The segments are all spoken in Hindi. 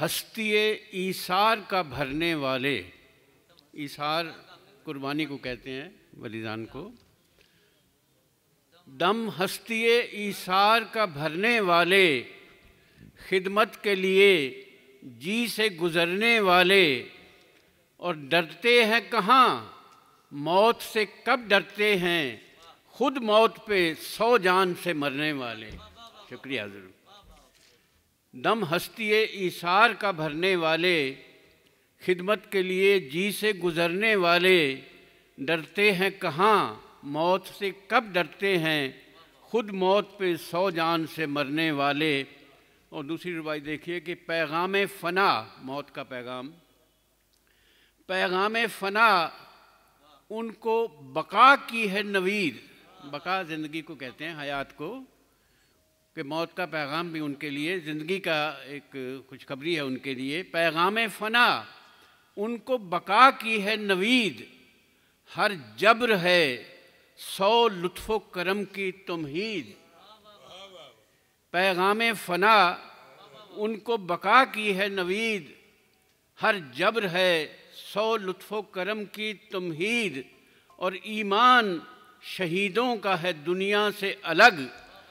हस्ती ईसार का भरने वाले ईसार कुर्बानी को कहते हैं बलिदान को दम हस्ती ईसार का भरने वाले खिदमत के लिए जी से गुज़रने वाले और डरते हैं कहाँ मौत से कब डरते हैं खुद मौत पे सौ जान से मरने वाले शुक्रिया ज़रूर दम हस्ती ईसार का भरने वाले खिदमत के लिए जी से गुज़रने वाले डरते हैं कहाँ मौत से कब डरते हैं खुद मौत पे सौ जान से मरने वाले और दूसरी रिवायत देखिए कि पैगाम फ़ना मौत का पैगाम पैगाम फ़ना उनको बका की है नवीद बका ज़िंदगी को कहते हैं हयात को कि मौत का पैगाम भी उनके लिए ज़िंदगी का एक खुशखबरी है उनके लिए पैगाम फ़ना उनको बका की है नवीद हर जब्र है सौ लुत्फ़ करम की तमहीद पैगाम फ़ना उनको बका की है नवीद हर जब्र है सौ लुत्फ़ करम की तमहीद और ईमान शहीदों का है दुनिया से अलग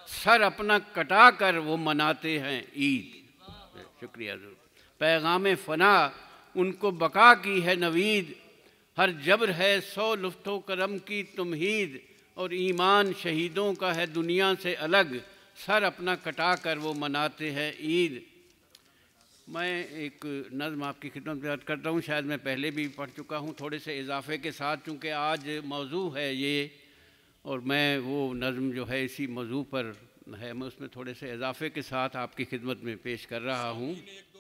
सर अपना कटा कर वो मनाते हैं ईद शुक्रिया जरूर पैगाम फ़ना उनको बका की है नवीद हर जबर है सौ लुफ्त करम की तुम्हीद और ईमान शहीदों का है दुनिया से अलग सर अपना कटा कर वो मनाते हैं ईद मैं एक नज़म आपकी खिदमत याद करता हूँ शायद मैं पहले भी पढ़ चुका हूँ थोड़े से इजाफे के साथ चूँकि आज मौजू है ये और मैं वो नज़म जो है इसी मौजू पर है मैं उसमें थोड़े से इजाफे के साथ आपकी खिदमत में पेश कर रहा हूँ